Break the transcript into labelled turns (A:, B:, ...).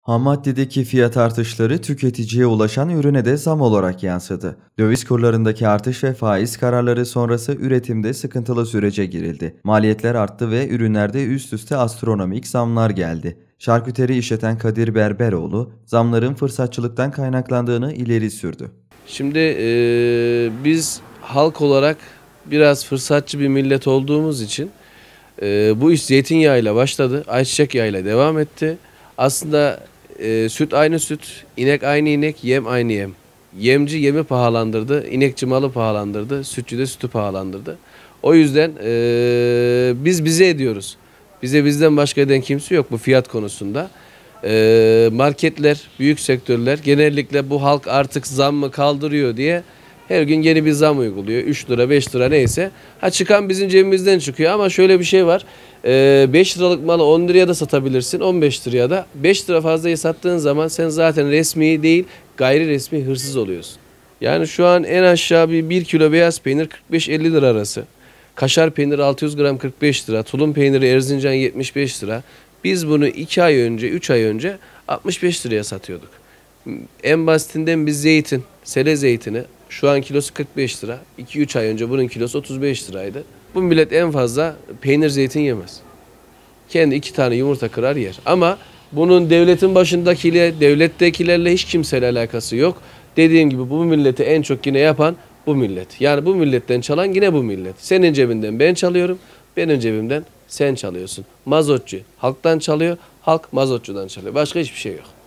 A: Ham maddedeki fiyat artışları tüketiciye ulaşan ürüne de zam olarak yansıdı. Döviz kurlarındaki artış ve faiz kararları sonrası üretimde sıkıntılı sürece girildi. Maliyetler arttı ve ürünlerde üst üste astronomik zamlar geldi. Şarküteri işleten Kadir Berberoğlu zamların fırsatçılıktan kaynaklandığını ileri sürdü.
B: Şimdi ee, biz halk olarak biraz fırsatçı bir millet olduğumuz için ee, bu iş zeytinyağıyla başladı, ayçiçek yağıyla devam etti aslında e, süt aynı süt, inek aynı inek, yem aynı yem. Yemci yemi pahalandırdı, inekçi malı pahalandırdı, sütçü de sütü pahalandırdı. O yüzden e, biz bize ediyoruz. Bize bizden başka eden kimse yok bu fiyat konusunda. E, marketler, büyük sektörler genellikle bu halk artık zam mı kaldırıyor diye her gün yeni bir zam uyguluyor. 3 lira 5 lira neyse. Ha çıkan bizim cebimizden çıkıyor ama şöyle bir şey var. Ee, 5 liralık malı 10 liraya da satabilirsin 15 liraya da. 5 lira fazlayı sattığın zaman sen zaten resmi değil gayri resmi hırsız oluyorsun. Yani şu an en aşağı bir 1 kilo beyaz peynir 45-50 lira arası. Kaşar peyniri 600 gram 45 lira. Tulum peyniri Erzincan 75 lira. Biz bunu 2 ay önce 3 ay önce 65 liraya satıyorduk. En basitinden biz zeytin, sele zeytini şu an kilosu 45 lira. 2-3 ay önce bunun kilosu 35 liraydı. Bu millet en fazla peynir zeytin yemez. Kendi iki tane yumurta kırar yer. Ama bunun devletin başındakiyle, devlettekilerle hiç kimseyle alakası yok. Dediğim gibi bu milleti en çok yine yapan bu millet. Yani bu milletten çalan yine bu millet. Senin cebinden ben çalıyorum, benim cebimden sen çalıyorsun. Mazotçu halktan çalıyor, halk mazotçudan çalıyor. Başka hiçbir şey yok.